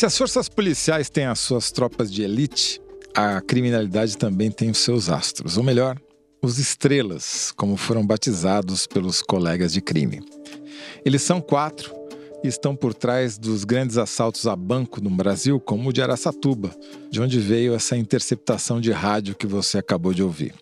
Se as forças policiais têm as suas tropas de elite, a criminalidade também tem os seus astros, ou melhor, os estrelas, como foram batizados pelos colegas de crime. Eles são quatro e estão por trás dos grandes assaltos a banco no Brasil, como o de Araçatuba, de onde veio essa interceptação de rádio que você acabou de ouvir.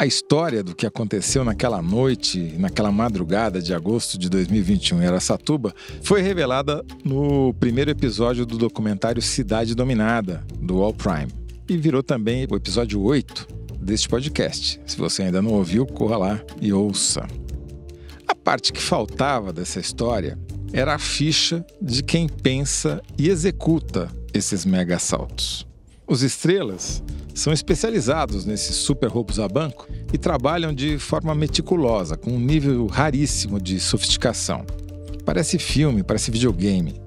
A história do que aconteceu naquela noite, naquela madrugada de agosto de 2021 em Aracatuba, foi revelada no primeiro episódio do documentário Cidade Dominada, do All Prime, e virou também o episódio 8 deste podcast. Se você ainda não ouviu, corra lá e ouça. A parte que faltava dessa história era a ficha de quem pensa e executa esses mega assaltos. Os estrelas são especializados nesses super roubos a banco e trabalham de forma meticulosa, com um nível raríssimo de sofisticação. Parece filme, parece videogame.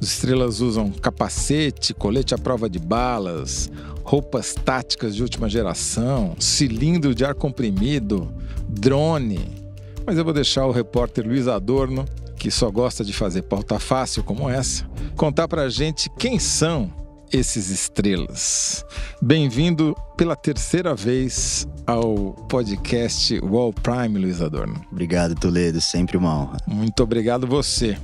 Os estrelas usam capacete, colete à prova de balas, roupas táticas de última geração, cilindro de ar comprimido, drone. Mas eu vou deixar o repórter Luiz Adorno, que só gosta de fazer pauta fácil como essa, contar pra gente quem são esses estrelas. Bem-vindo pela terceira vez ao podcast Wall Prime, Luiz Adorno. Obrigado, Toledo, sempre uma honra. Muito obrigado você.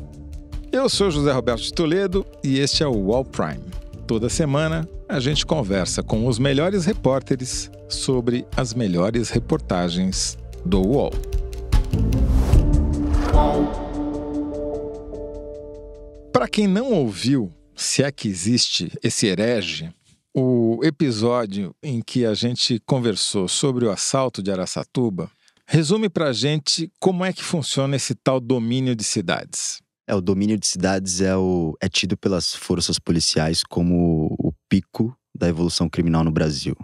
Eu sou José Roberto de Toledo e este é o Wall Prime. Toda semana a gente conversa com os melhores repórteres sobre as melhores reportagens do UOL. Para quem não ouviu se é que existe esse herege, o episódio em que a gente conversou sobre o assalto de Araçatuba resume para a gente como é que funciona esse tal domínio de cidades. É, o domínio de cidades é, o, é tido pelas forças policiais como o pico da evolução criminal no Brasil.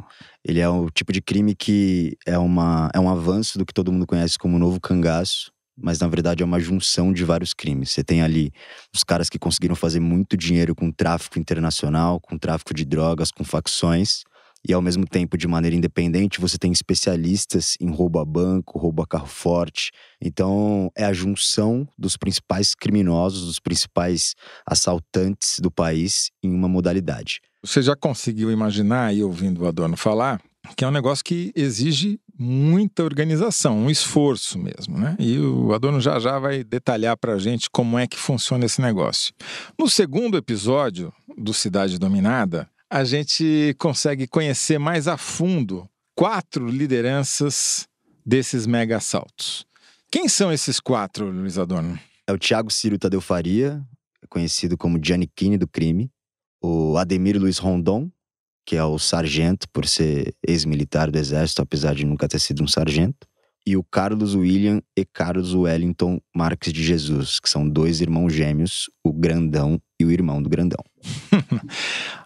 Ele é o tipo de crime que é, uma, é um avanço do que todo mundo conhece como novo cangaço, mas na verdade é uma junção de vários crimes. Você tem ali os caras que conseguiram fazer muito dinheiro com tráfico internacional, com tráfico de drogas, com facções, e ao mesmo tempo, de maneira independente, você tem especialistas em roubo a banco, roubo a carro forte. Então, é a junção dos principais criminosos, dos principais assaltantes do país em uma modalidade. Você já conseguiu imaginar, aí ouvindo o Adorno falar, que é um negócio que exige muita organização, um esforço mesmo, né? E o Adorno já já vai detalhar para a gente como é que funciona esse negócio. No segundo episódio do Cidade Dominada, a gente consegue conhecer mais a fundo quatro lideranças desses mega assaltos. Quem são esses quatro, Luiz Adorno? É o Tiago Ciro Tadeu Faria, conhecido como Kini do crime, o Ademir Luiz Rondon, que é o sargento, por ser ex-militar do Exército, apesar de nunca ter sido um sargento, e o Carlos William e Carlos Wellington Marques de Jesus, que são dois irmãos gêmeos, o grandão e o irmão do grandão.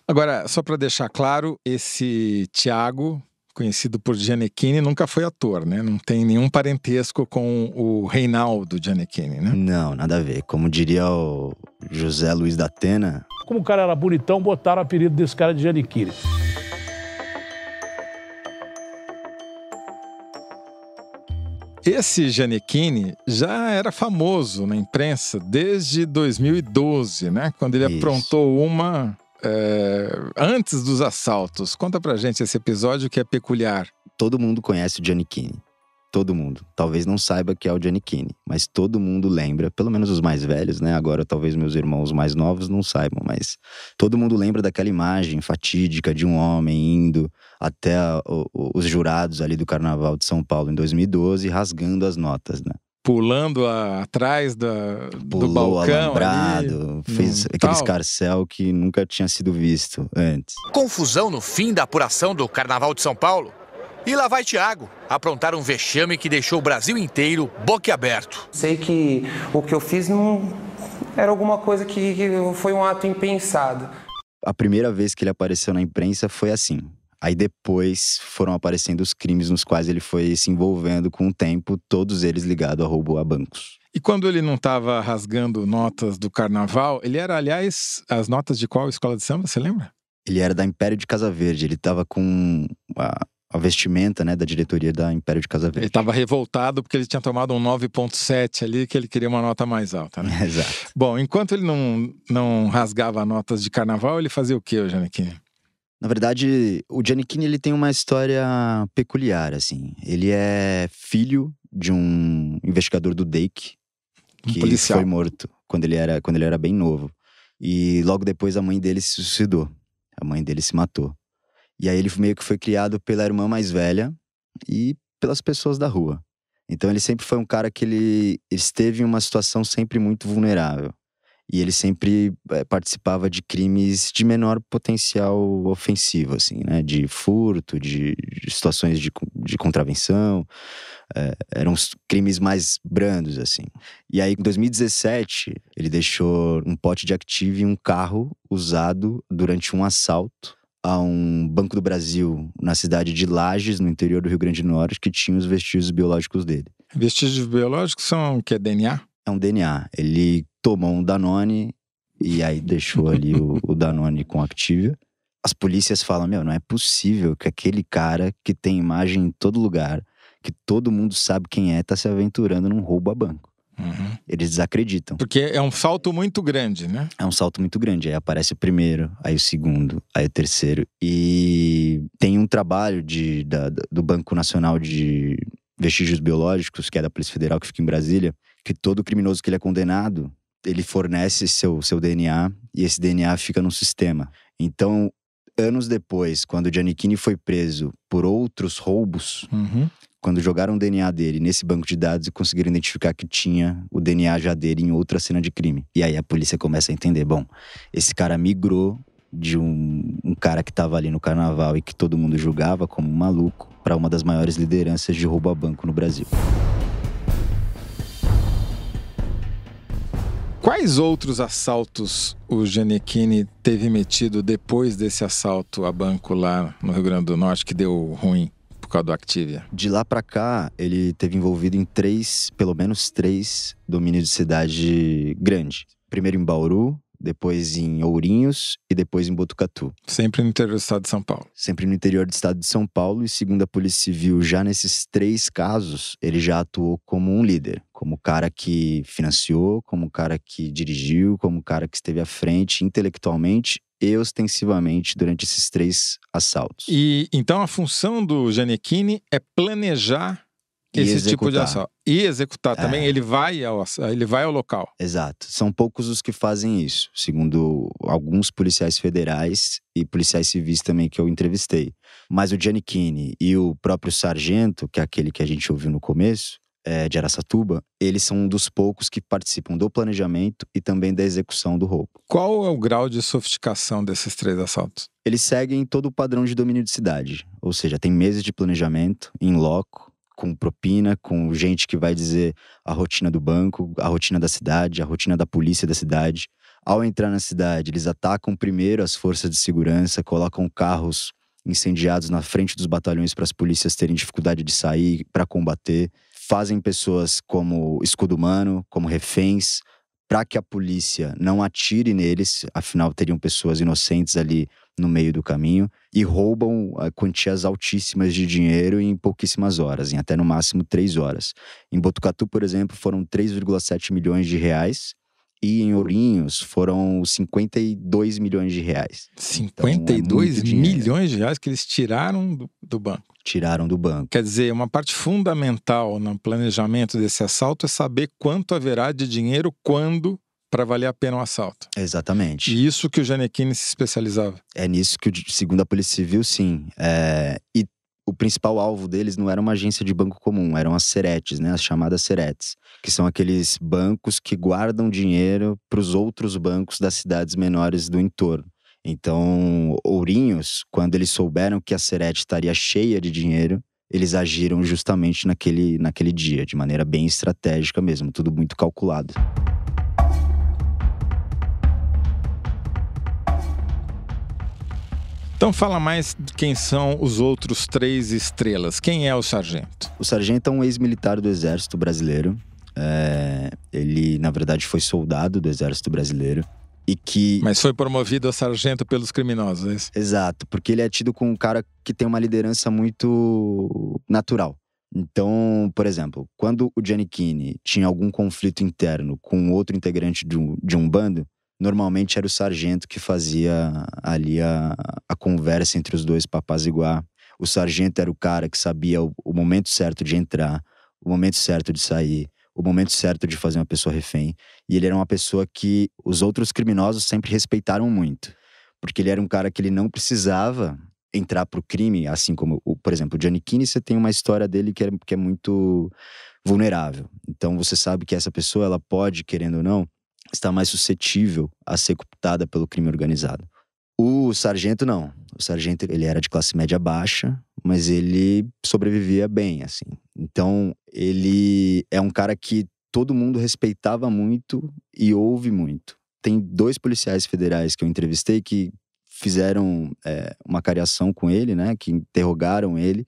Agora, só para deixar claro, esse Tiago conhecido por Gianecchini, nunca foi ator, né? Não tem nenhum parentesco com o Reinaldo Gianecchini, né? Não, nada a ver. Como diria o José Luiz da Atena. Como o cara era bonitão, botaram o apelido desse cara de Gianecchini. Esse Janequine já era famoso na imprensa desde 2012, né? Quando ele Isso. aprontou uma é, antes dos assaltos, conta pra gente esse episódio que é peculiar. Todo mundo conhece o Johnny Keane. Todo mundo. Talvez não saiba que é o Johnny Keane, mas todo mundo lembra, pelo menos os mais velhos, né? Agora talvez meus irmãos mais novos não saibam, mas todo mundo lembra daquela imagem fatídica de um homem indo até a, o, os jurados ali do Carnaval de São Paulo em 2012, rasgando as notas, né? pulando a, atrás da, Pulou, do balcão. Alambrado, ali, hum, fez aquele escarcel que nunca tinha sido visto antes. Confusão no fim da apuração do Carnaval de São Paulo. E lá vai Thiago, aprontar um vexame que deixou o Brasil inteiro boquiaberto. Sei que o que eu fiz não era alguma coisa que foi um ato impensado. A primeira vez que ele apareceu na imprensa foi assim. Aí depois foram aparecendo os crimes nos quais ele foi se envolvendo com o tempo, todos eles ligados a roubo a bancos. E quando ele não estava rasgando notas do carnaval, ele era, aliás, as notas de qual escola de samba, você lembra? Ele era da Império de Casa Verde, ele estava com a, a, vestimenta né, da diretoria da Império de Casa Verde. Ele estava revoltado porque ele tinha tomado um 9.7 ali, que ele queria uma nota mais alta, né? Exato. Bom, enquanto ele não, não rasgava notas de carnaval, ele fazia o quê, Janequine? Na verdade, o Giannichini ele tem uma história peculiar, assim. Ele é filho de um investigador do Dake, que foi morto quando ele, era, quando ele era bem novo. E logo depois a mãe dele se suicidou. A mãe dele se matou. E aí ele meio que foi criado pela irmã mais velha e pelas pessoas da rua. Então ele sempre foi um cara que ele esteve em uma situação sempre muito vulnerável e ele sempre é, participava de crimes de menor potencial ofensivo, assim, né? De furto, de, de situações de, de contravenção. É, eram crimes mais brandos, assim. E aí, em 2017, ele deixou um pote de Active e um carro usado durante um assalto a um Banco do Brasil na cidade de Lages, no interior do Rio Grande do Norte, que tinha os vestígios biológicos dele. Vestígios biológicos são o que é DNA? É um DNA. Ele tomou um Danone e aí deixou ali o, o Danone com Activia. As polícias falam: meu, não é possível que aquele cara que tem imagem em todo lugar, que todo mundo sabe quem é, tá se aventurando num roubo a banco. Uhum. Eles desacreditam. Porque é um salto muito grande, né? É um salto muito grande. Aí aparece o primeiro, aí o segundo, aí o terceiro. E tem um trabalho de, da, do Banco Nacional de Vestígios Biológicos, que é da Polícia Federal, que fica em Brasília, que todo criminoso que ele é condenado, ele fornece seu, seu DNA e esse DNA fica num sistema. Então, anos depois, quando o Giannichini foi preso por outros roubos, uhum. quando jogaram o DNA dele nesse banco de dados e conseguiram identificar que tinha o DNA já dele em outra cena de crime. E aí a polícia começa a entender: bom, esse cara migrou de um, um cara que estava ali no carnaval e que todo mundo julgava como um maluco para uma das maiores lideranças de roubo a banco no Brasil. Quais outros assaltos o Giannichini teve metido depois desse assalto a banco lá no Rio Grande do Norte que deu ruim? Por causa do Activia. De lá para cá, ele teve envolvido em três, pelo menos três, domínios de cidade grande. Primeiro em Bauru, depois em Ourinhos e depois em Botucatu. Sempre no interior do estado de São Paulo. Sempre no interior do estado de São Paulo e segundo a Polícia Civil, já nesses três casos, ele já atuou como um líder, como o cara que financiou, como o cara que dirigiu, como o cara que esteve à frente intelectualmente e ostensivamente durante esses três assaltos. E então a função do Janequini é planejar esse executar. tipo de ação. E executar é. também, ele vai, ao, ele vai ao local. Exato. São poucos os que fazem isso, segundo alguns policiais federais e policiais civis também que eu entrevistei. Mas o Giannichini e o próprio sargento, que é aquele que a gente ouviu no começo, é, de Aracatuba eles são um dos poucos que participam do planejamento e também da execução do roubo. Qual é o grau de sofisticação desses três assaltos? Eles seguem todo o padrão de domínio de cidade, ou seja, tem meses de planejamento em loco, com propina, com gente que vai dizer a rotina do banco, a rotina da cidade, a rotina da polícia da cidade. Ao entrar na cidade, eles atacam primeiro as forças de segurança, colocam carros incendiados na frente dos batalhões para as polícias terem dificuldade de sair para combater, fazem pessoas como escudo humano, como reféns, para que a polícia não atire neles, afinal teriam pessoas inocentes ali no meio do caminho e roubam eh, quantias altíssimas de dinheiro em pouquíssimas horas, em até no máximo três horas. Em Botucatu, por exemplo, foram 3,7 milhões de reais e em Ourinhos foram 52 milhões de reais. 52 então, é milhões de reais que eles tiraram do, do, banco. Tiraram do banco. Quer dizer, uma parte fundamental no planejamento desse assalto é saber quanto haverá de dinheiro quando para valer a pena o um assalto. Exatamente. E isso que o Janequine se especializava. É nisso que, segundo a Polícia Civil, sim. É, e o principal alvo deles não era uma agência de banco comum, eram as seretes, né? As chamadas seretes, que são aqueles bancos que guardam dinheiro para os outros bancos das cidades menores do entorno. Então, Ourinhos, quando eles souberam que a Serete estaria cheia de dinheiro, eles agiram justamente naquele, naquele dia, de maneira bem estratégica mesmo, tudo muito calculado. Então fala mais de quem são os outros três estrelas. Quem é o sargento? O sargento é um ex-militar do Exército Brasileiro. É... ele, na verdade, foi soldado do Exército Brasileiro. E que... Mas foi promovido a sargento pelos criminosos, é Exato, porque ele é tido como um cara que tem uma liderança muito natural. Então, por exemplo, quando o Giannichini tinha algum conflito interno com outro integrante de um, de um bando, normalmente era o sargento que fazia ali a, a conversa entre os dois papás igual. O sargento era o cara que sabia o, o momento certo de entrar, o momento certo de sair, o momento certo de fazer uma pessoa refém. E ele era uma pessoa que os outros criminosos sempre respeitaram muito. Porque ele era um cara que ele não precisava entrar pro crime, assim como, por exemplo, o Gianni Kini, você tem uma história dele que é, que é muito vulnerável. Então você sabe que essa pessoa, ela pode, querendo ou não, está mais suscetível a ser cooptada pelo crime organizado. O sargento não. O sargento ele era de classe média baixa, mas ele sobrevivia bem, assim. Então ele é um cara que todo mundo respeitava muito e ouve muito. Tem dois policiais federais que eu entrevistei que fizeram é, uma cariação com ele, né? Que interrogaram ele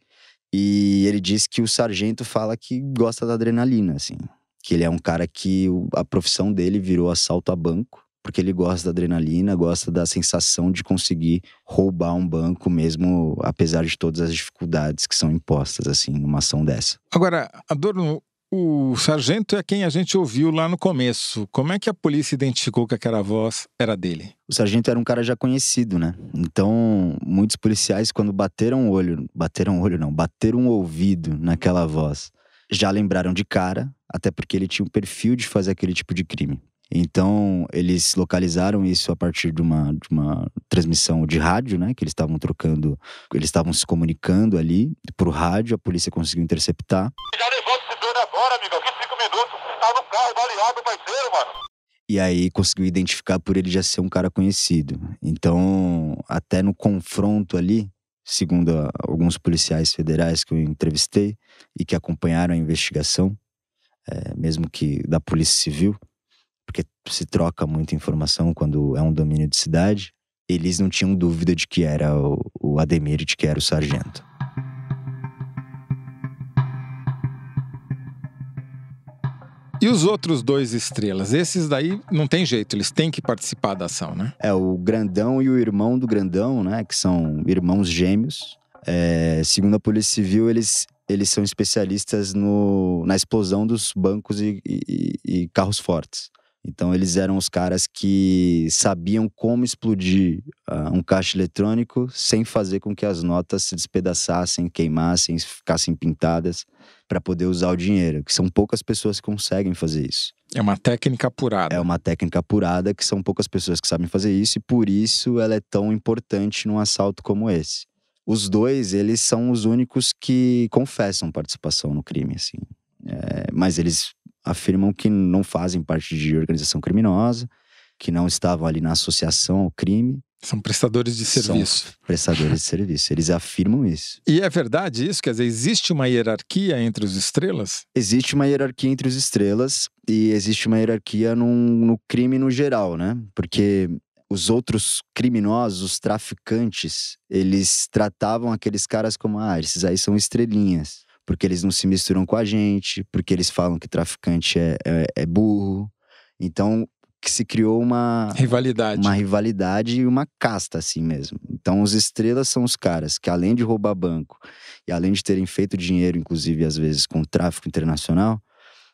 e ele disse que o sargento fala que gosta da adrenalina, assim que ele é um cara que a profissão dele virou assalto a banco, porque ele gosta da adrenalina, gosta da sensação de conseguir roubar um banco mesmo apesar de todas as dificuldades que são impostas assim numa ação dessa. Agora, Adorno, o sargento é quem a gente ouviu lá no começo. Como é que a polícia identificou que aquela voz era dele? O sargento era um cara já conhecido, né? Então, muitos policiais quando bateram o olho, bateram o olho não, bateram o ouvido naquela voz, já lembraram de cara, até porque ele tinha o um perfil de fazer aquele tipo de crime. Então, eles localizaram isso a partir de uma, de uma transmissão de rádio, né? Que eles estavam trocando, eles estavam se comunicando ali pro rádio, a polícia conseguiu interceptar. Já levou esse dono agora, amigo, aqui cinco minutos, tá no carro baleado, tá parceiro, mano. E aí conseguiu identificar por ele já ser um cara conhecido. Então, até no confronto ali, segundo alguns policiais federais que eu entrevistei e que acompanharam a investigação, é, mesmo que da Polícia Civil, porque se troca muita informação quando é um domínio de cidade, eles não tinham dúvida de que era o, o Ademir e de que era o sargento. E os outros dois estrelas? Esses daí não tem jeito, eles têm que participar da ação, né? É, o grandão e o irmão do grandão, né? Que são irmãos gêmeos. É, segundo a Polícia Civil, eles eles são especialistas no, na explosão dos bancos e, e, e carros fortes. Então eles eram os caras que sabiam como explodir uh, um caixa eletrônico sem fazer com que as notas se despedaçassem, queimassem, ficassem pintadas para poder usar o dinheiro, que são poucas pessoas que conseguem fazer isso. É uma técnica apurada. É uma técnica apurada que são poucas pessoas que sabem fazer isso e por isso ela é tão importante num assalto como esse os dois, eles são os únicos que confessam participação no crime, assim. É, mas eles afirmam que não fazem parte de organização criminosa, que não estavam ali na associação ao crime. São prestadores de serviço. São prestadores de serviço. Eles afirmam isso. E é verdade isso? Quer dizer, existe uma hierarquia entre os estrelas? Existe uma hierarquia entre os estrelas e existe uma hierarquia num, no crime no geral, né? Porque os outros criminosos, os traficantes, eles tratavam aqueles caras como, ah, esses aí são estrelinhas, porque eles não se misturam com a gente, porque eles falam que traficante é, é, é burro. Então, que se criou uma rivalidade, uma rivalidade e uma casta assim mesmo. Então, os estrelas são os caras que além de roubar banco e além de terem feito dinheiro, inclusive às vezes com tráfico internacional,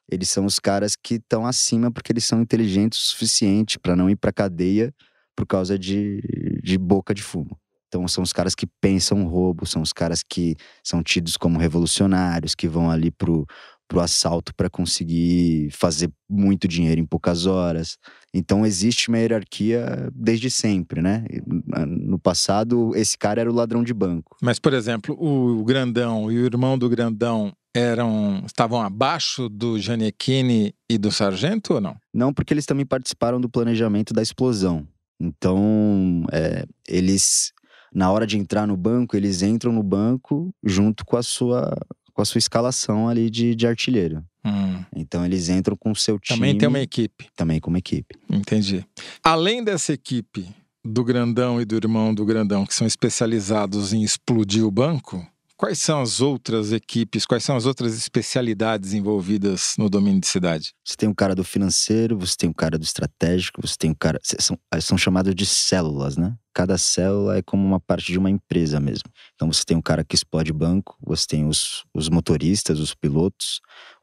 eles são os caras que estão acima porque eles são inteligentes o suficiente para não ir para cadeia por causa de, de boca de fumo. Então são os caras que pensam roubo, são os caras que são tidos como revolucionários, que vão ali pro, pro assalto para conseguir fazer muito dinheiro em poucas horas. Então existe uma hierarquia desde sempre, né? Ah, no passado esse cara era o ladrão de banco. Mas por exemplo, o grandão e o irmão do grandão eram estavam abaixo do Giannichini e do sargento ou não? Não, porque eles também participaram do planejamento da explosão. Então, é, eles, na hora de entrar no banco, eles entram no banco junto com a sua, com a sua escalação ali de, de artilheiro. Hum. Então, eles entram com o seu time. Também tem uma equipe. Também com uma equipe. Entendi. Além dessa equipe do grandão e do irmão do grandão, que são especializados em explodir o banco, Quais são as outras equipes, quais são as outras especialidades envolvidas no domínio de cidade? Você tem o cara do financeiro, você tem o cara do estratégico, você tem o cara. São, é, são chamados de células, né? Cada célula é como uma parte de uma empresa mesmo. Então você tem o cara que explode banco, você tem os, os motoristas, os pilotos,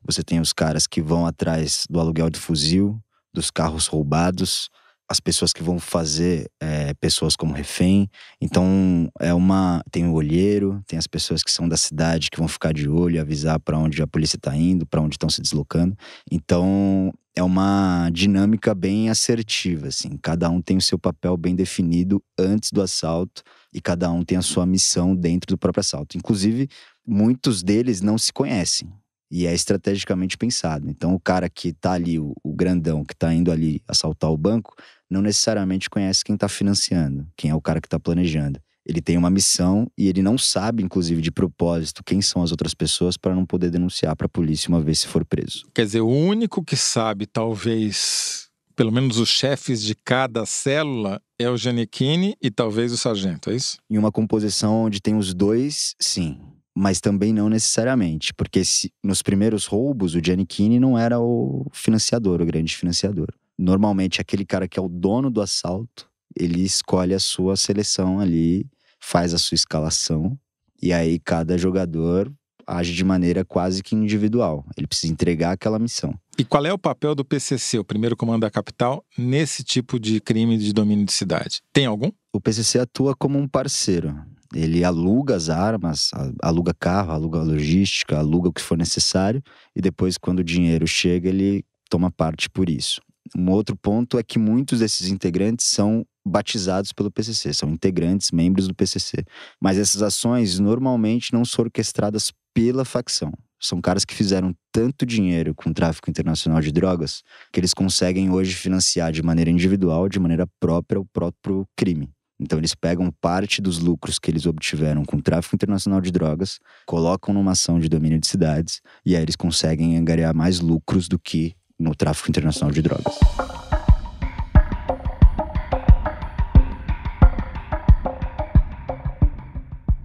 você tem os caras que vão atrás do aluguel de fuzil, dos carros roubados, as pessoas que vão fazer é, pessoas como refém. Então é uma tem o olheiro, tem as pessoas que são da cidade que vão ficar de olho, avisar para onde a polícia está indo, para onde estão se deslocando. Então é uma dinâmica bem assertiva, assim. Cada um tem o seu papel bem definido antes do assalto e cada um tem a sua missão dentro do próprio assalto. Inclusive muitos deles não se conhecem. E é estrategicamente pensado. Então, o cara que está ali, o, o grandão que está indo ali assaltar o banco, não necessariamente conhece quem está financiando, quem é o cara que está planejando. Ele tem uma missão e ele não sabe, inclusive, de propósito, quem são as outras pessoas para não poder denunciar para a polícia uma vez se for preso. Quer dizer, o único que sabe, talvez, pelo menos os chefes de cada célula, é o Giannichini e talvez o sargento, é isso? Em uma composição onde tem os dois, sim mas também não necessariamente, porque se, nos primeiros roubos o Giannichini não era o financiador, o grande financiador normalmente aquele cara que é o dono do assalto, ele escolhe a sua seleção ali, faz a sua escalação, e aí cada jogador age de maneira quase que individual. Ele precisa entregar aquela missão. E qual é o papel do PCC, o primeiro comando da capital, nesse tipo de crime de domínio de cidade? Tem algum? O PCC atua como um parceiro. Ele aluga as armas, aluga carro, aluga logística, aluga o que for necessário e depois, quando o dinheiro chega, ele toma parte por isso. Um outro ponto é que muitos desses integrantes são batizados pelo PCC, são integrantes, membros do PCC. Mas essas ações normalmente não são orquestradas pela facção. São caras que fizeram tanto dinheiro com o tráfico internacional de drogas que eles conseguem hoje financiar de maneira individual, de maneira própria, o próprio crime. Então eles pegam parte dos lucros que eles obtiveram com o tráfico internacional de drogas, colocam numa ação de domínio de cidades e aí eles conseguem angariar mais lucros do que no tráfico internacional de drogas.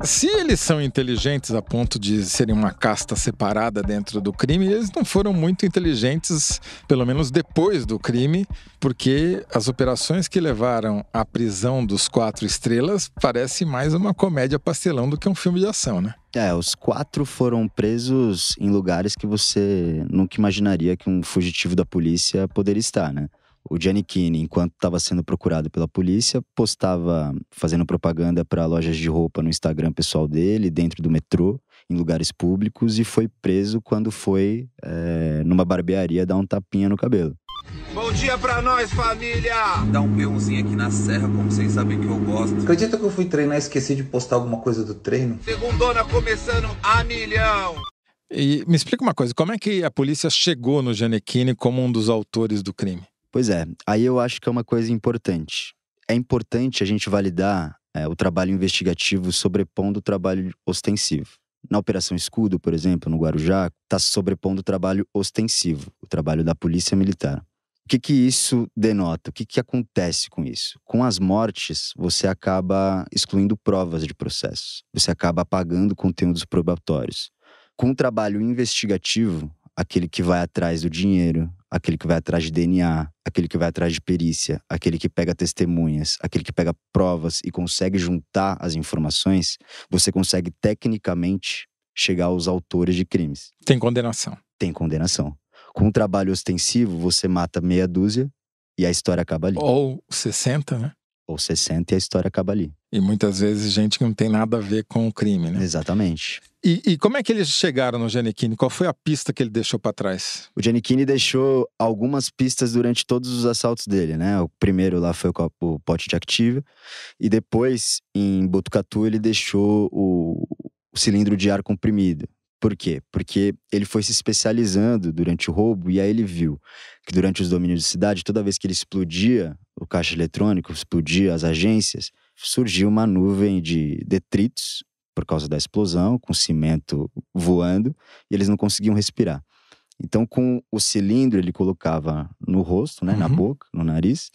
Se eles são inteligentes a ponto de serem uma casta separada dentro do crime, eles não foram muito inteligentes, pelo menos depois do crime, porque as operações que levaram à prisão dos quatro estrelas parece mais uma comédia pastelão do que um filme de ação, né? É, os quatro foram presos em lugares que você nunca imaginaria que um fugitivo da polícia poderia estar, né? O Kini, enquanto estava sendo procurado pela polícia, postava fazendo propaganda para lojas de roupa no Instagram pessoal dele, dentro do metrô, em lugares públicos, e foi preso quando foi é, numa barbearia dar um tapinha no cabelo. Bom dia pra nós, família! Dá um peãozinho aqui na serra, como vocês sabem que eu gosto. Acredita que eu fui treinar e esqueci de postar alguma coisa do treino? Segundona começando a milhão! E me explica uma coisa, como é que a polícia chegou no Janequine como um dos autores do crime? Pois é, aí eu acho que é uma coisa importante. É importante a gente validar é, o trabalho investigativo sobrepondo o trabalho ostensivo. Na Operação Escudo, por exemplo, no Guarujá, está sobrepondo o trabalho ostensivo, o trabalho da Polícia Militar. O que, que isso denota? O que, que acontece com isso? Com as mortes, você acaba excluindo provas de processo, você acaba apagando conteúdos probatórios. Com o trabalho investigativo, aquele que vai atrás do dinheiro, aquele que vai atrás de DNA, aquele que vai atrás de perícia, aquele que pega testemunhas, aquele que pega provas e consegue juntar as informações, você consegue tecnicamente chegar aos autores de crimes. Tem condenação. Tem condenação. Com um trabalho ostensivo, você mata meia dúzia e a história acaba ali. Ou 60, né? ou 60 e a história acaba ali. E muitas vezes gente que não tem nada a ver com o crime, né? Exatamente. E, e como é que eles chegaram no Giannichini? Qual foi a pista que ele deixou para trás? O Giannichini deixou algumas pistas durante todos os assaltos dele, né? O primeiro lá foi o, o pote de Active e depois em Botucatu ele deixou o, o cilindro de ar comprimido, por quê? Porque ele foi se especializando durante o roubo e aí ele viu que durante os domínios de cidade, toda vez que ele explodia o caixa eletrônico, explodia as agências, surgiu uma nuvem de detritos por causa da explosão, com cimento voando, e eles não conseguiam respirar. Então, com o cilindro, ele colocava no rosto, né, uhum. na boca, no nariz,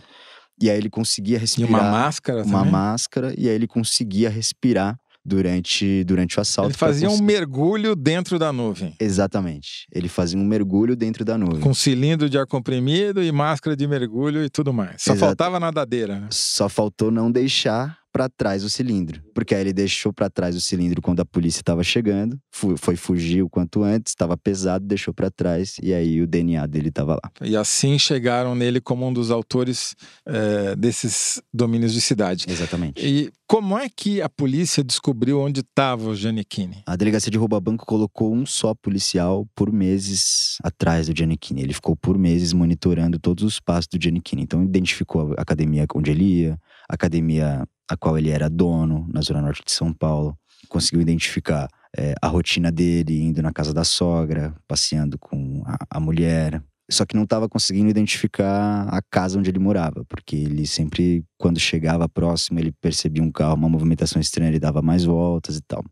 e aí ele conseguia respirar. E uma máscara Uma também. máscara, e aí ele conseguia respirar durante, durante o assalto. Ele fazia um mergulho dentro da nuvem. Exatamente. Ele fazia um mergulho dentro da nuvem. Com cilindro de ar comprimido e máscara de mergulho e tudo mais. Só Exato. faltava nadadeira. Né? Só faltou não deixar para trás o cilindro. Porque aí ele deixou para trás o cilindro quando a polícia estava chegando, foi fugir o quanto antes, estava pesado, deixou para trás e aí o DNA dele estava lá. E assim chegaram nele como um dos autores é, desses domínios de cidade. Exatamente. E como é que a polícia descobriu onde estava o Giannichini? A delegacia de rouba-banco colocou um só policial por meses atrás do Giannichini. Ele ficou por meses monitorando todos os passos do Giannichini. Então identificou a academia onde ele ia, a academia a qual ele era dono, na Zona Norte de São Paulo. Conseguiu identificar é, a rotina dele, indo na casa da sogra, passeando com a, a mulher. Só que não estava conseguindo identificar a casa onde ele morava, porque ele sempre, quando chegava próximo, ele percebia um carro, uma movimentação estranha, ele dava mais voltas e tal.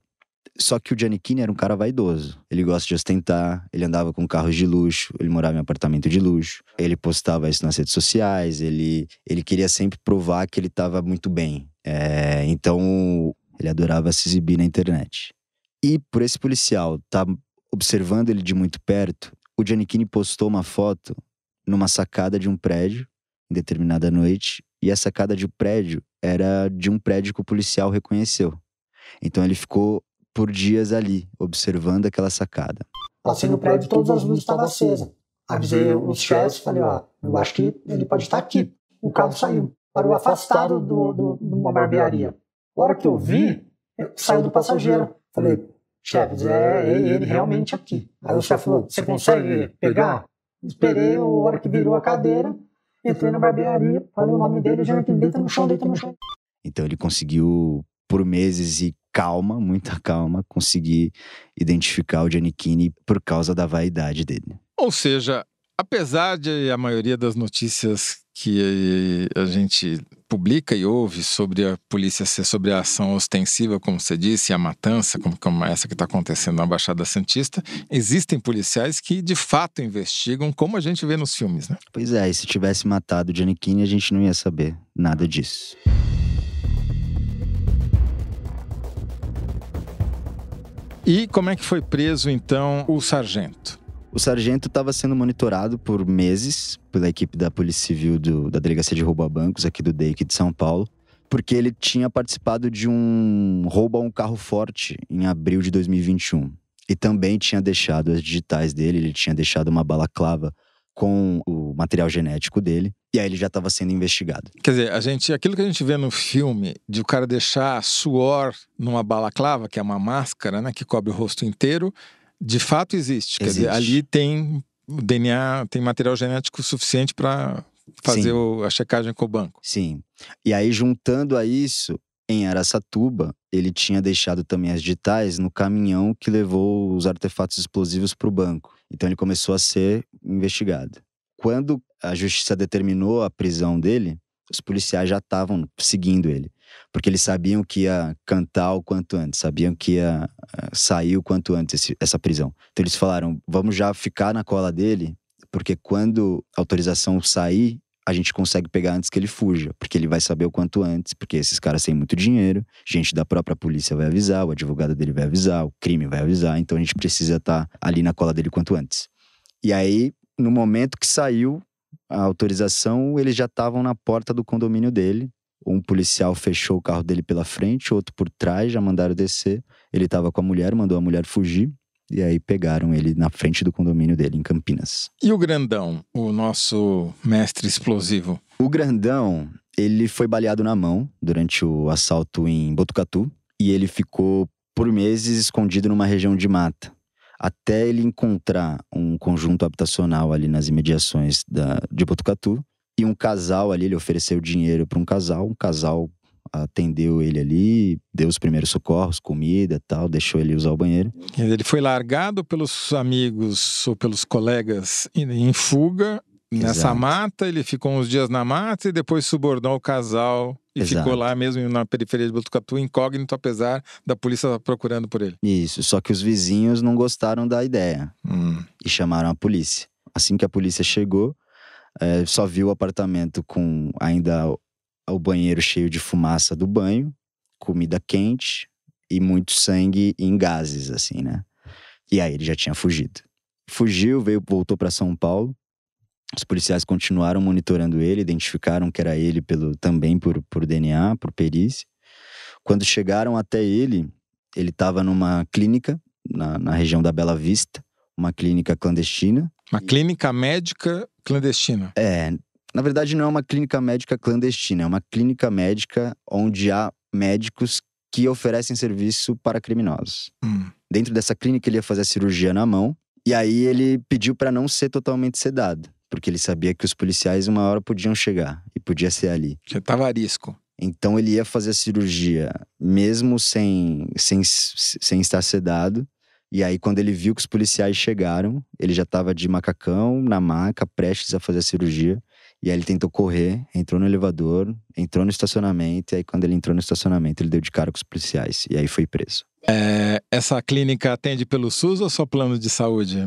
Só que o Giannichini era um cara vaidoso. Ele gosta de ostentar, ele andava com carros de luxo, ele morava em apartamento de luxo, ele postava isso nas redes sociais, ele, ele queria sempre provar que ele estava muito bem. É, então, ele adorava se exibir na internet. E por esse policial tá observando ele de muito perto, o Giannichini postou uma foto numa sacada de um prédio em determinada noite, e a sacada de um prédio era de um prédio que o policial reconheceu. Então ele ficou por dias ali, observando aquela sacada. Passei no prédio, todas as luzes estavam acesas. Avisei os chefes, falei, ó, eu acho que ele pode estar aqui. O carro saiu, parou afastado de uma barbearia. A hora que eu vi, saiu do passageiro. Falei, chefe, é, é ele realmente aqui. Aí o chefe falou, você consegue pegar? Esperei a hora que virou a cadeira, entrei na barbearia, falei o nome dele, já deita no chão, deita no chão. Então ele conseguiu, por meses e calma, muita calma, conseguir identificar o Giannichini por causa da vaidade dele. Ou seja, apesar de a maioria das notícias que a gente publica e ouve sobre a polícia ser sobre a ação ostensiva, como você disse, a matança, como, como essa que está acontecendo na Baixada Santista, existem policiais que de fato investigam, como a gente vê nos filmes, né? Pois é, e se tivesse matado o Giannichini, a gente não ia saber nada disso. E como é que foi preso então o sargento? O sargento estava sendo monitorado por meses pela equipe da Polícia Civil do, da Delegacia de Roubo a Bancos aqui do DEIC de São Paulo, porque ele tinha participado de um roubo a um carro forte em abril de 2021. E também tinha deixado as digitais dele, ele tinha deixado uma balaclava com o material genético dele. E aí ele já estava sendo investigado. Quer dizer, a gente, aquilo que a gente vê no filme de o cara deixar suor numa balaclava, que é uma máscara, né, que cobre o rosto inteiro, de fato existe. Quer existe. dizer, ali tem DNA, tem material genético suficiente para fazer o, a checagem com o banco. Sim. E aí juntando a isso, em Araçatuba, ele tinha deixado também as digitais no caminhão que levou os artefatos explosivos para o banco. Então ele começou a ser investigado. Quando a justiça determinou a prisão dele, os policiais já estavam seguindo ele, porque eles sabiam que ia cantar o quanto antes, sabiam que ia eh, sair o quanto antes esse, essa prisão. Então eles falaram: vamos já ficar na cola dele, porque quando a autorização sair, a gente consegue pegar antes que ele fuja, porque ele vai saber o quanto antes, porque esses caras têm muito dinheiro, gente da própria polícia vai avisar, o advogado dele vai avisar, o crime vai avisar, então a gente precisa estar tá ali na cola dele quanto antes. E aí, no momento que saiu a autorização, eles já estavam na porta do condomínio dele. Um policial fechou o carro dele pela frente, outro por trás, já mandaram descer. Ele estava com a mulher, mandou a mulher fugir. E aí pegaram ele na frente do condomínio dele, em Campinas. E o Grandão, o nosso mestre explosivo? O Grandão, ele foi baleado na mão durante o assalto em Botucatu. E ele ficou por meses escondido numa região de mata. Até ele encontrar um conjunto habitacional ali nas imediações da, de Botucatu. E um casal ali, ele ofereceu dinheiro para um casal. Um casal atendeu ele ali, deu os primeiros socorros, comida tal, deixou ele usar o banheiro. Ele foi largado pelos amigos ou pelos colegas em fuga nessa Exato. mata, ele ficou uns dias na mata e depois subornou o casal e Exato. ficou lá mesmo na periferia de Botucatu, incógnito, apesar da polícia procurando por ele. Isso, só que os vizinhos não gostaram da ideia hum. e chamaram a polícia. Assim que a polícia chegou, é, só viu o apartamento com ainda o banheiro cheio de fumaça do banho, comida quente e muito sangue em gases, assim, né? E aí ele já tinha fugido. Fugiu, veio, voltou para São Paulo. Os policiais continuaram monitorando ele, identificaram que era ele pelo, também por, por DNA, por perícia. Quando chegaram até ele, ele estava numa clínica na, na região da Bela Vista, uma clínica clandestina. Uma clínica médica clandestina. É, na verdade, não é uma clínica médica clandestina, é uma clínica médica onde há médicos que oferecem serviço para criminosos. Hum. Dentro dessa clínica, ele ia fazer a cirurgia na mão, e aí ele pediu para não ser totalmente sedado, porque ele sabia que os policiais uma hora podiam chegar e podia ser ali. Já estava a risco. Então ele ia fazer a cirurgia mesmo sem, sem, sem estar sedado. E aí, quando ele viu que os policiais chegaram, ele já estava de macacão na maca, prestes a fazer a cirurgia. E aí ele tentou correr, entrou no elevador, entrou no estacionamento, e aí quando ele entrou no estacionamento, ele deu de cara com os policiais, e aí foi preso. É, essa clínica atende pelo SUS ou só plano de saúde?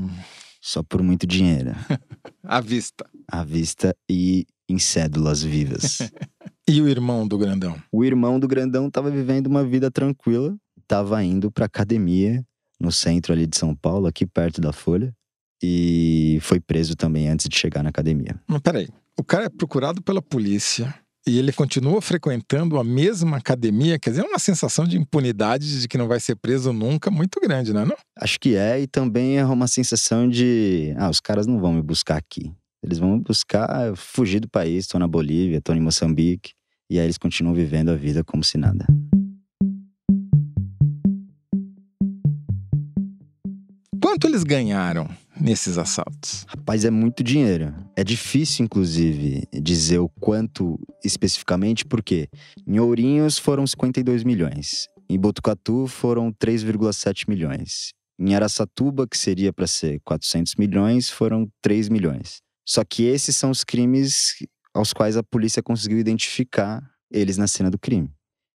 Só por muito dinheiro. à vista. À vista e em cédulas vivas. e o irmão do grandão? O irmão do grandão estava vivendo uma vida tranquila, estava indo para academia no centro ali de São Paulo, aqui perto da Folha, e foi preso também antes de chegar na academia. Mas hum, peraí, o cara é procurado pela polícia e ele continua frequentando a mesma academia, quer dizer, é uma sensação de impunidade de que não vai ser preso nunca muito grande, né? Não, Acho que é, e também é uma sensação de, ah, os caras não vão me buscar aqui. Eles vão me buscar fugir do país, estou na Bolívia, estou em Moçambique, e aí eles continuam vivendo a vida como se nada. Quanto eles ganharam nesses assaltos? Rapaz, é muito dinheiro. É difícil, inclusive, dizer o quanto especificamente, porque em Ourinhos foram 52 milhões, em Botucatu foram 3,7 milhões, em Araçatuba, que seria para ser 400 milhões, foram 3 milhões. Só que esses são os crimes aos quais a polícia conseguiu identificar eles na cena do crime.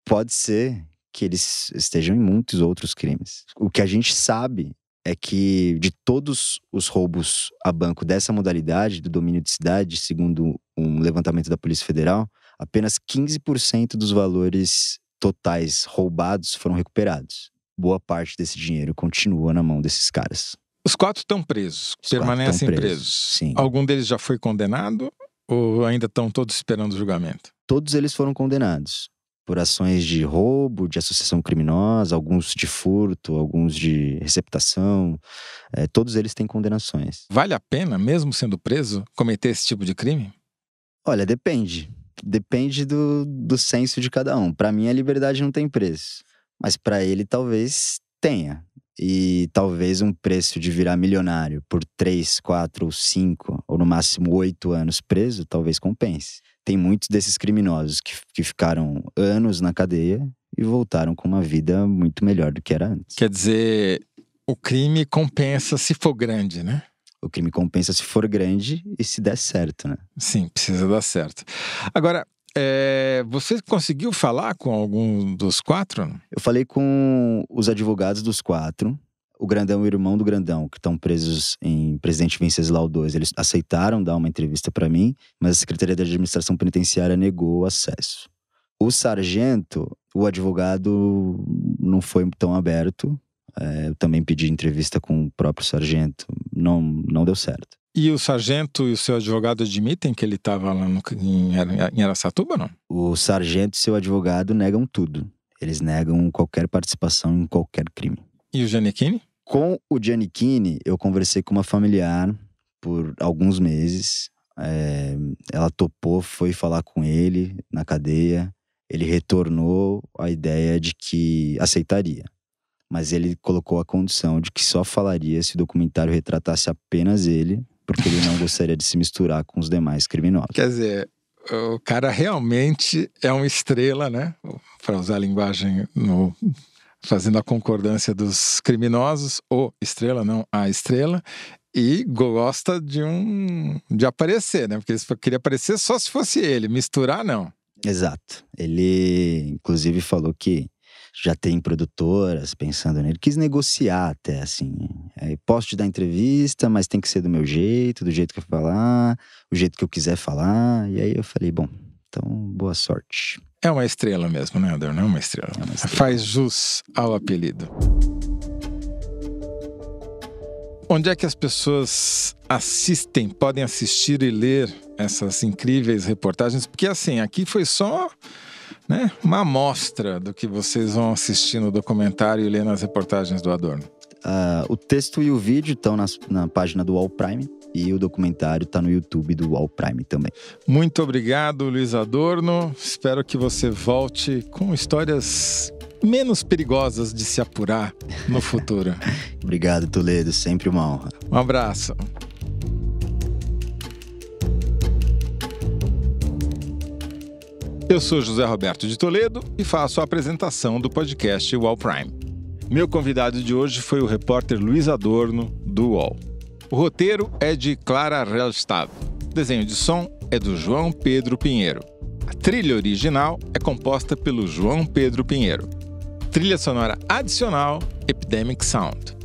Pode ser que eles estejam em muitos outros crimes. O que a gente sabe é que de todos os roubos a banco dessa modalidade, do domínio de cidade, segundo um levantamento da Polícia Federal, apenas 15% dos valores totais roubados foram recuperados. Boa parte desse dinheiro continua na mão desses caras. Os quatro estão presos, os permanecem presos. presos. Sim. Algum deles já foi condenado ou ainda estão todos esperando o julgamento? Todos eles foram condenados por ações de roubo, de associação criminosa, alguns de furto, alguns de receptação. É, todos eles têm condenações. Vale a pena, mesmo sendo preso, cometer esse tipo de crime? Olha, depende. Depende do, do senso de cada um. Para mim, a liberdade não tem preço. Mas para ele, talvez tenha. E talvez um preço de virar milionário por 3, 4 ou 5, ou no máximo 8 anos preso, talvez compense tem muitos desses criminosos que, que ficaram anos na cadeia e voltaram com uma vida muito melhor do que era antes. Quer dizer, o crime compensa se for grande, né? O crime compensa se for grande e se der certo, né? Sim, precisa dar certo. Agora, é, você conseguiu falar com algum dos quatro? Eu falei com os advogados dos quatro o Grandão e o irmão do Grandão, que estão presos em Presidente Venceslau II, eles aceitaram dar uma entrevista para mim, mas a Secretaria da Administração Penitenciária negou o acesso. O sargento, o advogado, não foi tão aberto. É, eu também pedi entrevista com o próprio sargento, não, não deu certo. E o sargento e o seu advogado admitem que ele estava lá no, em, em Aracatuba, não? O sargento e seu advogado negam tudo. Eles negam qualquer participação em qualquer crime. E o Giannichini? Com o Giannichini, eu conversei com uma familiar por alguns meses. É, ela topou, foi falar com ele na cadeia. Ele retornou a ideia de que aceitaria, mas ele colocou a condição de que só falaria se o documentário retratasse apenas ele, porque ele não gostaria de se misturar com os demais criminosos. Quer dizer, o cara realmente é uma estrela, né? Para usar a linguagem no fazendo a concordância dos criminosos, ou estrela, não a estrela, e gosta de um de aparecer, né? Porque ele queria aparecer só se fosse ele, misturar não. Exato. Ele inclusive falou que já tem produtoras pensando nele, quis negociar até assim. É, posso te dar entrevista, mas tem que ser do meu jeito, do jeito que eu falar, o jeito que eu quiser falar. E aí eu falei, bom, então, boa sorte. É uma estrela mesmo, né, Adorno? Não é uma estrela. É uma estrela. Faz jus ao apelido. Onde é que as pessoas assistem, podem assistir e ler essas incríveis reportagens? Porque, assim, aqui foi só né, uma amostra do que vocês vão assistir no documentário e ler nas reportagens do Adorno. Uh, o texto e o vídeo estão na página do All Prime e o documentário está no YouTube do All Prime também. Muito obrigado, Luiz Adorno. Espero que você volte com histórias menos perigosas de se apurar no futuro. obrigado, Toledo. Sempre uma honra. Um abraço. Eu sou José Roberto de Toledo e faço a apresentação do podcast Wall Prime. Meu convidado de hoje foi o repórter Luiz Adorno, do UOL. O roteiro é de Clara Relstab. desenho de som é do João Pedro Pinheiro. A trilha original é composta pelo João Pedro Pinheiro. Trilha sonora adicional Epidemic Sound.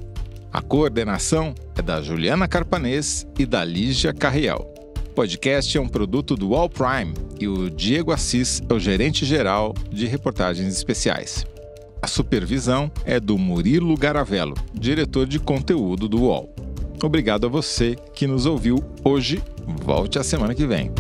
A coordenação é da Juliana Carpanês e da Lígia Carriel. O podcast é um produto do All Prime e o Diego Assis é o gerente geral de reportagens especiais. A supervisão é do Murilo Garavello, diretor de conteúdo do UOL. Obrigado a você que nos ouviu hoje. Volte a semana que vem.